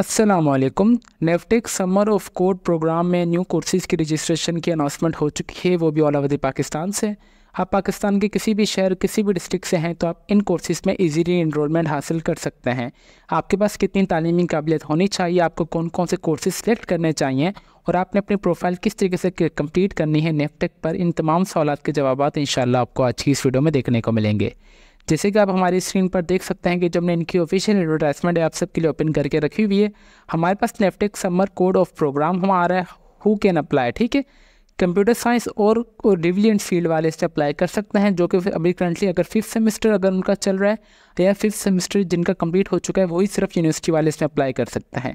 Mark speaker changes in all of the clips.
Speaker 1: असलकुम NAVTTC summer of code program में new courses की रजिस्ट्रेशन की अनाउंसमेंट हो चुकी है वो भी ऑल ओवर पाकिस्तान से आप पाकिस्तान के किसी भी शहर किसी भी डिस्ट्रिक्ट से हैं तो आप इन कोर्सेज़ में इजीली इनरोलमेंट हासिल कर सकते हैं आपके पास कितनी तालीमी काबिलियत होनी चाहिए आपको कौन कौन से कोर्सेज सेलेक्ट करने चाहिए और आपने अपनी प्रोफाइल किस तरीके से कम्प्लीट करनी है नेफटेक पर इन तमाम सवाल के जवाब इन आपको आज की इस वीडियो में देखने को मिलेंगे जैसे कि आप हमारी स्क्रीन पर देख सकते हैं कि जब मैंने इनकी ऑफिशियल एडवर्टाइजमेंट है आप सबके लिए ओपन करके रखी हुई है हमारे पास NAVTTC summer code of program हमारा है हु कैन अप्लाई ठीक है कंप्यूटर साइंस और रिविलियंट फील्ड वाले इससे अप्लाई कर सकते हैं जो कि अभी करंटली अगर फिफ्थ सेमेस्टर अगर उनका चल रहा है या फिफ्थ सेमेस्टर जिनका कंप्लीट हो चुका है वही सिर्फ यूनिवर्सिटी वाले इसमें अप्लाई कर सकते हैं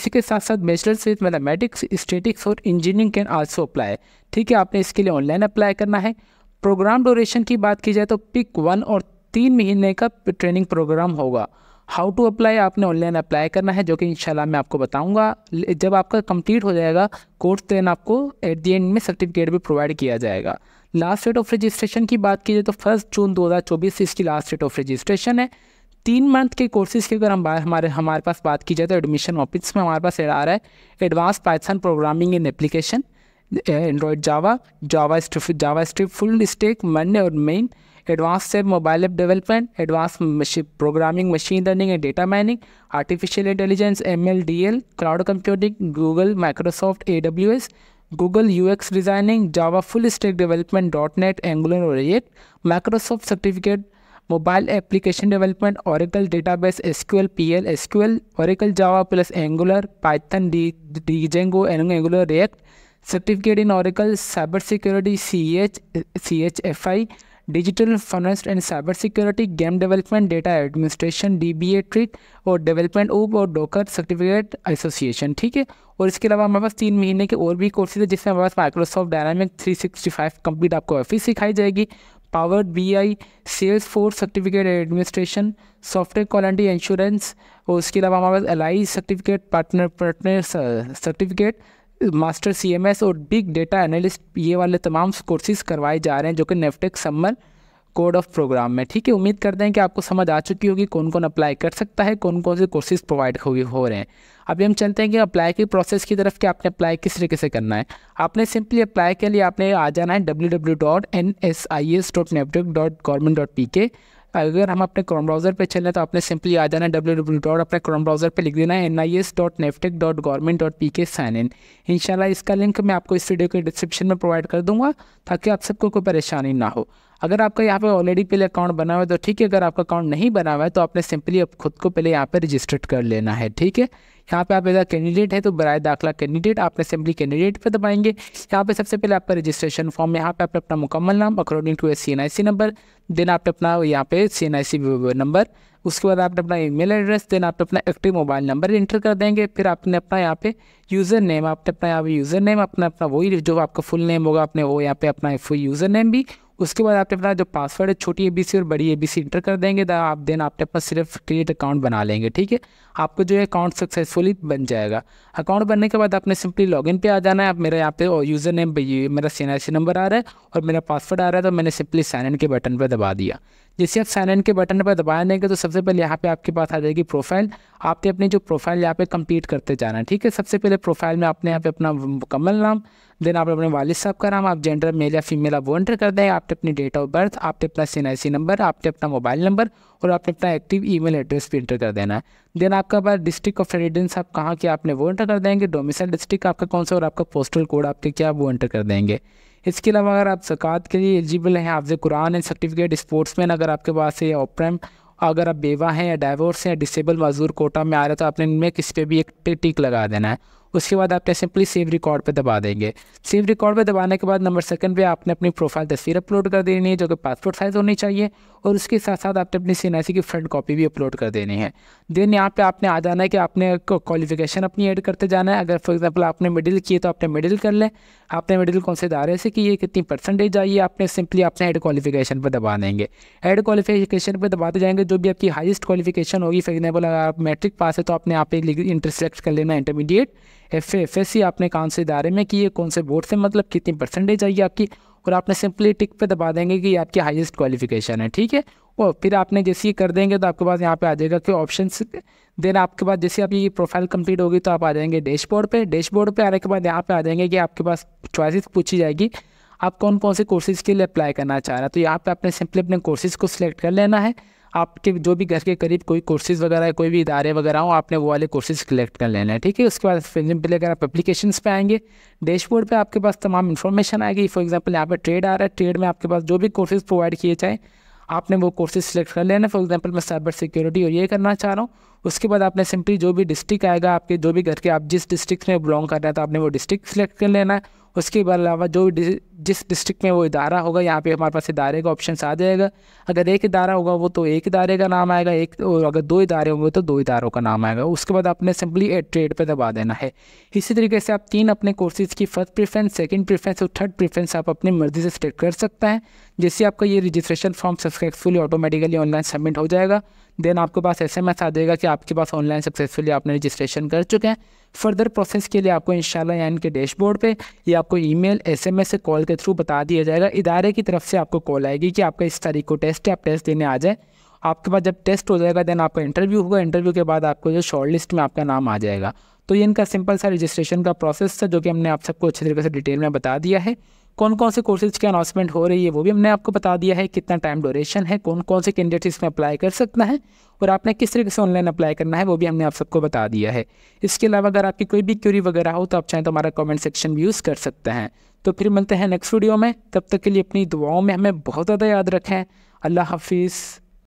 Speaker 1: इसी के साथ साथ बैचलर्स विद मैथमेटिक्स स्टेटिक्स और इंजीनियरिंग कैन आल्सो अप्लाई ठीक है आपने इसके लिए ऑनलाइन अप्लाई करना है प्रोग्राम डोरेशन की बात की जाए तो पिक वन और तीन महीने का ट्रेनिंग प्रोग्राम होगा हाउ टू अप्लाई आपने ऑनलाइन अप्लाई करना है जो कि इंशाल्लाह मैं आपको बताऊंगा जब आपका कंप्लीट हो जाएगा कोर्स देन आपको एट दी एंड में सर्टिफिकेट भी प्रोवाइड किया जाएगा लास्ट डेट ऑफ रजिस्ट्रेशन की बात की जाए तो फर्स्ट जून दो हज़ार से इसकी लास्ट डेट ऑफ रजिस्ट्रेशन है तीन मंथ के कोर्सेज़ की अगर हम हमारे हमारे पास बात की जाए तो एडमिशन ऑफिस में हमारे पास आ रहा है advance Python programming in application Android Java Java script Java script full stack MEAN और मेन एडवांस से mobile app development advance programming machine learning and data mining artificial intelligence M L D L cloud computing Google Microsoft A W S Google U X designing Java full stack development dot net Angular और React Microsoft certificate mobile application development Oracle database SQL PL SQL Oracle Java plus Angular Python D D Django Angular React certificate in Oracle cyber security C H C H F I digital finance and cyber security game development data administration D B A ट्रिक और development ऊब और docker certificate association ठीक है और इसके अलावा हमारे पास तीन महीने के और भी कोर्सेज है जिसमें हमारे पास Microsoft dynamic three sixty five complete आपको ऑफिस सिखाई जाएगी power B I Salesforce certificate administration software quality insurance और उसके अलावा हमारे पास L I certificate partner partner certificate master C M S और बिग डेटा एनालिस्ट ये वाले तमाम कोर्सेज करवाए जा रहे हैं जो कि NAVTTC summer code of program में ठीक है उम्मीद करते हैं कि आपको समझ आ चुकी होगी कौन कौन अप्लाई कर सकता है कौन कौन से कोर्सेज प्रोवाइड हो रहे हैं अभी हम चलते हैं कि अप्लाई की प्रोसेस की तरफ कि आपने अप्लाई किस तरीके से करना है आपने सिंपली अप्लाई के लिए आपने आ जाना है W W dot N S I S dot NAVTTC dot government dot P K अगर हम अपने क्रोम ब्राउज़र पे चलें तो आपने सिंपली आ जाना डब्ल्यू डब्ल्यू डॉट अपने क्रोम ब्राउज़र पे लिख देना है N I S dot NAVTTC dot government dot P K sign in इंशाल्लाह इसका लिंक मैं आपको इस वीडियो के डिस्क्रिप्शन में प्रोवाइड कर दूंगा ताकि आप सबको कोई परेशानी ना हो अगर आपका यहाँ पे ऑलरेडी पहले अकाउंट बना हुआ है तो ठीक है अगर आपका अकाउंट नहीं बना हुआ है तो आपने सिंपली अब खुद को पहले यहाँ पे रजिस्टर्ड कर लेना है ठीक है यहाँ पे आप अगर कैंडिडेट है तो बरए दाखिला कैंडिडेट आपने सिंपली कैंडिडेट पर दबाएंगे यहाँ पे सबसे पहले आपका रजिस्ट्रेशन फॉर्म यहाँ पे आपने अपना मुकम्मल नाम according to a C N I C number then आपने अपना यहाँ पे सी एन आई सी नंबर उसके बाद आपने अपना ईमेल एड्रेस देन आपने अपना एक्टिव मोबाइल नंबर इंटर कर देंगे फिर आपने अपना यहाँ पे यूज़र नेम आपने अपना यहाँ पे यूज़र नेम अपना अपना वही जो आपका फुल नेम होगा आपने वो यहाँ पे अपना यूज़र नेम भी उसके बाद आपने अपना जो पासवर्ड है छोटी सी और बड़ी एबीसी इंटर कर देंगे तो आप देन आपने अपना सिर्फ क्रिएट अकाउंट बना लेंगे ठीक है आपको जो है अकाउंट सक्सेसफुली बन जाएगा अकाउंट बनने के बाद आपने सिंपली लॉगिन पे आ जाना है आप मेरा यहाँ पे यूज़र नेम मेरा सी नंबर आ रहा है और मेरा पासवर्ड आ रहा है तो मैंने सिंपली साइन इन के बटन पर दबा दिया जैसे आप साइन इन के बटन पर दबा देंगे तो सबसे पहले यहाँ पे आपके पास आ जाएगी प्रोफाइल आपने अपनी जो प्रोफाइल यहाँ पे कंप्लीट करते जाना है ठीक है सबसे पहले प्रोफाइल में आपने यहाँ पे अपना मुकम्मल नाम देन आप अपने वालिद साहब का नाम आप जेंडर मेल या फीमेल आप वो एंटर कर दें आपने अपनी डेट ऑफ बर्थ आपने अपना सी नंबर आपने अपना मोबाइल नंबर और आपने अपना एक्टिव मेल एड्रेस भी एंटर कर देना है देन आपका बार डिस्ट्रिक्ट ऑफ रेजिडेंस आप कहाँ के आपने वो एंटर कर देंगे डोमिसाइल डिस्ट्रिक्ट आपका कौन सा और आपका पोस्टल कोड आपके क्या वो एंटर कर देंगे इसके अलावा अगर आप ज़क़़त के लिए एलिजिबल हैं आपसे कुरान है सर्टिफिकेट स्पोर्ट्समैन अगर आपके पास है या अगर आप बेवा हैं या डाइवोर्स हैं या डिसेबल मजदूर कोटा में आ रहे तो आपने इनमें किस पे भी एक टिक लगा देना है उसके बाद आपने सिंपली सेव रिकॉर्ड पर दबा देंगे सेव रिकॉर्ड पर दबाने के बाद नंबर सेकंड पे आपने अपनी प्रोफाइल तस्वीर अपलोड कर देनी है जो कि पासपोर्ट साइज़ होनी चाहिए और उसके साथ साथ आपने अपनी सी की फ्रंट कॉपी भी अपलोड कर देनी है देन यहाँ पर आपने आ जाना है कि आपने क्वालिफिकेशन अपनी ऐड करते जाना है अगर फॉर एग्जाम्पल आपने मिडिल किए तो आपने मिडिल कर लें आपने मिडिल कौन से दायरे से कि ये कितनी परसेंटेज आई है आपने सिंपली अपने एड क्वालिफिकेशन पर दबा देंगे एड क्वालिफिकेशन पर दबाते जाएंगे जो भी आपकी हाइस्ट क्वालिफिकेशन होगी फॉर एग्जाम्पल अगर आप मैट्रिक पास है तो आपने आप इंटर सेलेक्ट कर लेना intermediate F F S C आपने कौन से इदारे में कि ये कौन से बोर्ड से मतलब कितनी परसेंटेज आई आपकी और आपने सिंपली टिक पे दबा देंगे कि आपकी हाईएस्ट क्वालिफिकेशन है ठीक है और फिर आपने जैसे ही कर देंगे तो आपके पास यहाँ पे आ जाएगा कि ऑप्शन देन आपके पास जैसे आपकी प्रोफाइल कंप्लीट होगी तो आप आ जाएंगे डैशबोर्ड पे डैशबोर्ड पे आने के बाद यहाँ पे आ जाएंगे कि आपके पास च्वाइस पूछी जाएगी आप कौन कौन से कोर्सेज़ के लिए अप्लाई करना चाह रहे हैं तो यहाँ पे आपने सिंपली अपने कोर्सेज़ को सिलेक्ट कर लेना है आपके जो भी घर के करीब कोई कोर्सेज वगैरह कोई भी इदारे वगैरह हो आपने वो वाले कोर्सेज सेलेक्ट कर लेना है ठीक है उसके बाद सिंपली अगर आप एप्लीकेशन पे आएंगे डैशबोर्ड पे आपके पास तमाम इन्फॉर्मेशन आएगी फॉर एग्जाम्पल यहाँ पर ट्रेड आ रहा है ट्रेड में आपके पास जो भी कोर्सेज प्रोवाइड किए जाए आपने वो कोर्सेज सेलेक्ट कर लेना फॉर एग्जाम्पल मैं साइबर सिक्योरिटी और ये करना चाह रहा हूँ उसके बाद आपने सिंपली जो भी डिस्ट्रिक्ट आएगा आपके जो भी घर के आप जिस डिस्ट्रिक्ट में बिलोंग कर रहे हैं तो आपने वो डिस्ट्रिक्ट सेलेक्ट कर लेना है उसके अलावा जो जिस डिस्ट्रिक्ट में वो इदारा होगा यहाँ पे हमारे पास इदारे का ऑप्शन आ जाएगा अगर एक इदारा होगा वो तो एक इदारे का नाम आएगा एक तो और अगर दो इदारे होंगे तो दो इदारों का नाम आएगा उसके बाद आपने सिंपली एट ट्रेड पर दबा देना है इसी तरीके से आप तीन अपने कोर्सेज़ की फर्स्ट प्रेफरेंस सेकेंड प्रेफरेंस और थर्ड प्रेफरेंस आप अपनी मर्जी से सेलेक्ट कर सकते हैं जिससे आपका ये registration form successfully automatically online submit हो जाएगा देन आपके पास एस एम एस आ जाएगा कि आपके पास ऑनलाइन सक्सेसफुली आपने रजिस्ट्रेशन कर चुके हैं फर्दर प्रोसेस के लिए आपको इंशाल्लाह यानी के डैशबोर्ड पे या आपको ईमेल एसएमएस से कॉल कॉल के थ्रू बता दिया जाएगा इदारे की तरफ से आपको कॉल आएगी कि आपका इस तारीख को टेस्ट है आप टेस्ट देने आ जाए आपके पास जब टेस्ट हो जाएगा देन आपका इंटरव्यू होगा इंटरव्यू के बाद आपको जो शॉर्ट लिस्ट में आपका नाम आ जाएगा तो ये इनका सिंपल सा रजिस्ट्रेशन का प्रोसेस था जो कि हमने आप सबको अच्छे तरीके से डिटेल में बता दिया है कौन कौन से कोर्सेज की अनाउंसमेंट हो रही है वो भी हमने आपको बता दिया है कितना टाइम ड्यूरेशन है कौन कौन से कैंडिडेट इसमें अप्लाई कर सकता है और आपने किस तरीके से ऑनलाइन अप्लाई करना है वो भी हमने आप सबको बता दिया है इसके अलावा अगर आपकी कोई भी क्यूरी वगैरह हो तो आप चाहें तो हमारा कॉमेंट सेक्शन भी यूज़ कर सकते हैं तो फिर मिलते हैं नेक्स्ट वीडियो में तब तक के लिए अपनी दुआओं में हमें बहुत ज़्यादा याद रखें अल्लाह हाफिज़